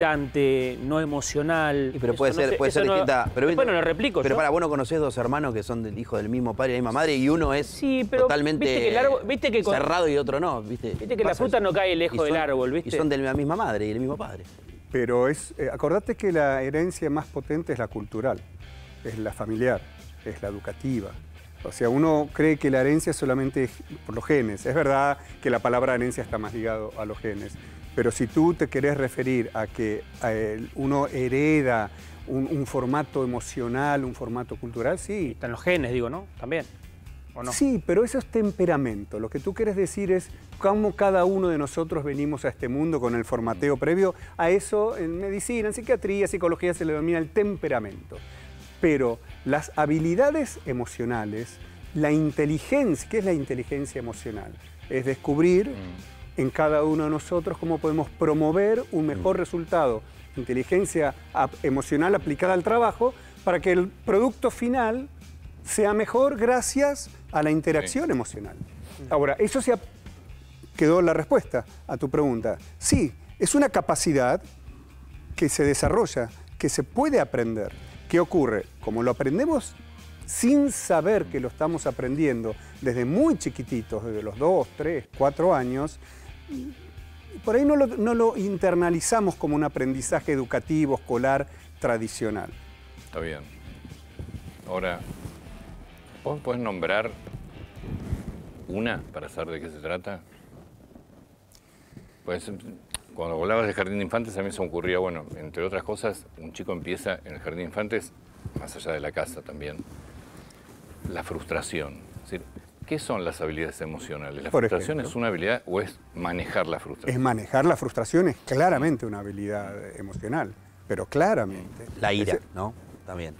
no emocional. pero puede ser, distinta. Pero, bueno, lo replico. Pero para, vos conoces dos hermanos que son del hijo del mismo padre y la misma madre y uno es totalmente cerrado y otro no. Viste, viste que la fruta no cae lejos del árbol, ¿viste? Y son de la misma madre y el mismo padre. Pero es, eh, acordate que la herencia más potente es la cultural, es la familiar, es la educativa. O sea, uno cree que la herencia solamente es por los genes. Es verdad que la palabra herencia está más ligada a los genes pero si tú te querés referir a que uno hereda un, formato emocional, un formato cultural, sí. Están los genes, digo, ¿no? También. Sí, pero eso es temperamento. Lo que tú quieres decir es cómo cada uno de nosotros venimos a este mundo con el formateo previo. A eso en medicina, en psiquiatría, psicología se le denomina el temperamento. Pero las habilidades emocionales, la inteligencia, ¿qué es la inteligencia emocional? Es descubrir mm en cada uno de nosotros, cómo podemos promover un mejor mm. resultado. Inteligencia emocional aplicada al trabajo para que el producto final sea mejor gracias a la interacción emocional. Ahora, eso se quedó la respuesta a tu pregunta. Sí, es una capacidad que se desarrolla, que se puede aprender. ¿Qué ocurre? Como lo aprendemos sin saber que lo estamos aprendiendo desde muy chiquititos, desde los dos, tres, cuatro años, por ahí no lo, internalizamos como un aprendizaje educativo, escolar, tradicional. Está bien. Ahora, ¿vos podés nombrar una para saber de qué se trata? Pues cuando hablabas del jardín de infantes a mí se me ocurría, bueno, entre otras cosas, un chico empieza en el jardín de infantes, más allá de la casa también, la frustración. Es ¿Qué son las habilidades emocionales? ¿La frustración es una habilidad o es manejar la frustración? Es manejar la frustración, es claramente una habilidad emocional, pero claramente. La ira, ¿no? También.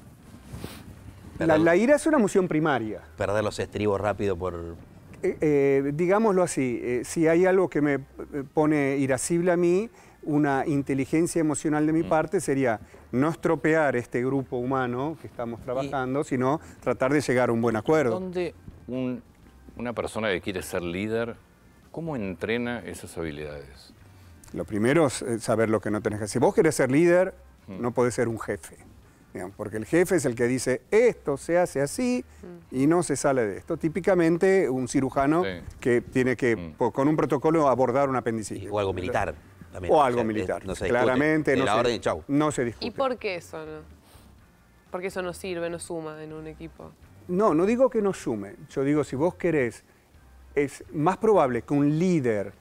La, ira es una emoción primaria. Perder los estribos rápido por... Eh, eh, digámoslo así, eh, si hay algo que me pone irascible a mí, una inteligencia emocional de mi mm. parte sería no estropear este grupo humano que estamos trabajando, sino tratar de llegar a un buen acuerdo. ¿Dónde un una persona que quiere ser líder, ¿cómo entrena esas habilidades? Lo primero es eh, saber lo que no tenés que hacer. Si vos querés ser líder, no podés ser un jefe. porque el jefe es el que dice, esto se hace así y no se sale de esto. Típicamente un cirujano que tiene que, mm. con un protocolo, abordar un apendicitis. O algo militar. También. O algo militar. No Claramente no, se, discute. ¿Y por qué eso no? Porque eso no sirve, no suma en un equipo. No, no digo que no sume. Yo digo, si vos querés, es más probable que un líder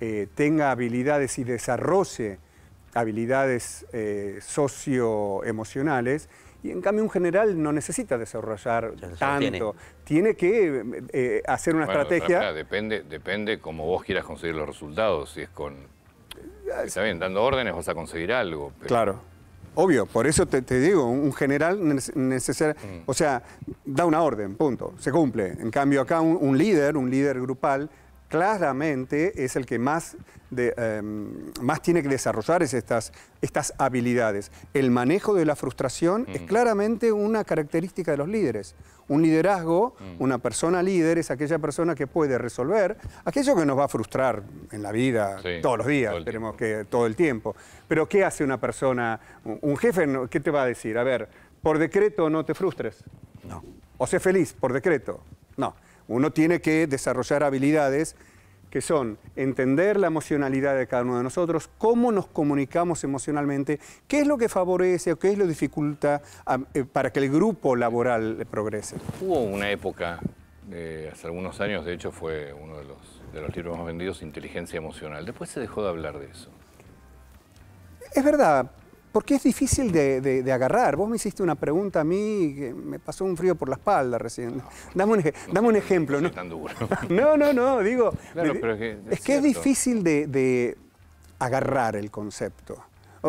eh, tenga habilidades y desarrolle habilidades eh, socioemocionales, y en cambio un general no necesita desarrollar tanto. Tiene, que eh, hacer una estrategia... depende, depende como vos quieras conseguir los resultados, si es con... Está dando órdenes vas a conseguir algo. Pero... Claro Obvio, por eso te, digo, un general necesita, mm. o sea, da una orden, punto, se cumple. En cambio acá un líder, un líder grupal, claramente es el que más, em, más tiene que desarrollar estas, habilidades. El manejo de la frustración es mm. claramente una característica de los líderes. Un liderazgo, mm. una persona líder es aquella persona que puede resolver aquello que nos va a frustrar en la vida todos los días, tenemos que todo el tiempo. Pero ¿qué hace una persona, un jefe, qué te va a decir? A ver, por decreto no te frustres. No. O sé feliz, por decreto. No. Uno tiene que desarrollar habilidades que son entender la emocionalidad de cada uno de nosotros, cómo nos comunicamos emocionalmente, qué es lo que favorece o qué es lo que dificulta eh, para que el grupo laboral progrese. Hubo una época, eh, hace algunos años, de hecho fue uno de los, de los libros más vendidos, Inteligencia Emocional. Después se dejó de hablar de eso. Es verdad, porque es difícil de, agarrar. Vos me hiciste una pregunta a mí que me pasó un frío por la espalda recién. dame, un, ejemplo. No, no, no, no, digo. es, que es, difícil de, agarrar el concepto.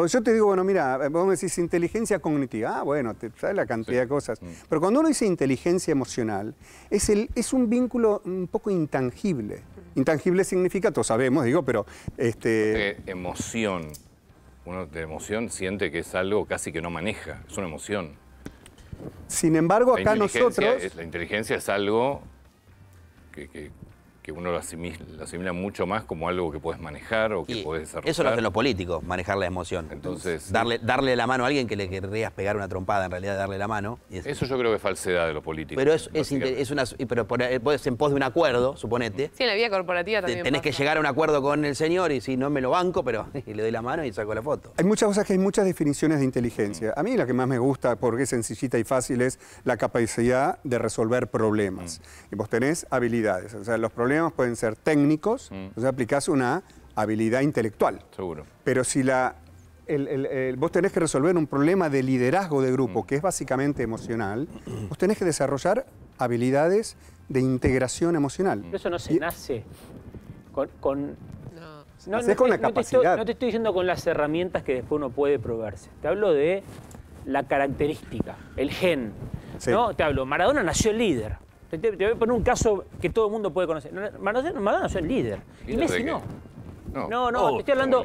yo te digo, bueno, mira, vos me decís inteligencia cognitiva. Ah, bueno, te, sabes la cantidad de cosas. Mm. Pero cuando uno dice inteligencia emocional, es, un vínculo un poco intangible. Mm. Intangible significa, todos sabemos, digo, pero... Este... emoción uno de emoción siente que es algo casi que no maneja, es una emoción. Sin embargo, acá nosotros... la inteligencia es algo que que uno lo asimila, mucho más como algo que puedes manejar o que puedes desarrollar. Eso lo hacen los políticos, manejar la emoción. Entonces, darle, darle la mano a alguien que le querrías pegar una trompada, en realidad darle la mano. Eso yo creo que es falsedad de los políticos. Pero es, una pero en pos de un acuerdo, suponete. Sí, en la vía corporativa también. Tenés que llegar a un acuerdo con el señor y si no me lo banco, pero le doy la mano y saco la foto. Hay muchas cosas que hay muchas definiciones de inteligencia. Mm. A mí la que más me gusta, porque es sencillita y fácil, es la capacidad de resolver problemas. Mm. Y vos tenés habilidades. O sea, los problemas pueden ser técnicos, mm. aplicás una habilidad intelectual. Seguro. Pero si la, el, vos tenés que resolver un problema de liderazgo de grupo, mm. que es básicamente emocional, vos tenés que desarrollar habilidades de integración emocional. Mm. eso no se nace con... No, no, la Te estoy, no te estoy diciendo con las herramientas que después uno puede probarse Te hablo de la característica, el gen. ¿no? Te hablo, Maradona nació líder. Te, voy a poner un caso que todo el mundo puede conocer. Maradona, Maradona es el líder. y Messi no. no. No, te estoy hablando.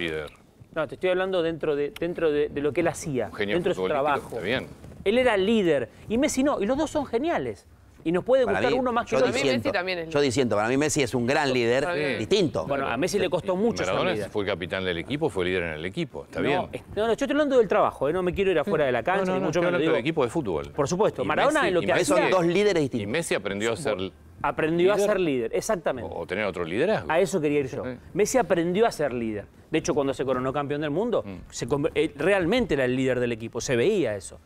No, te estoy hablando dentro de, dentro de, lo que él hacía, dentro de su trabajo. Está bien. Él era líder y Messi no, y los dos son geniales. Y nos puede gustar uno más que yo Yo diciendo, para mí Messi es un gran líder, distinto. Bueno, a Messi le costó mucho Maradona fue capitán del equipo, fue líder en el equipo, está bien. no, no, yo estoy hablando del trabajo, ¿eh? no me quiero ir afuera de la cancha, mucho menos. del equipo de fútbol. Por supuesto, Maradona es lo que hace. son dos líderes distintos. Y Messi aprendió a ser... Aprendió a ser líder, exactamente. O, tener otro liderazgo. A eso quería ir yo. Messi aprendió a ser líder. De hecho, cuando se coronó campeón del mundo, mm. eh, realmente era el líder del equipo, se veía eso.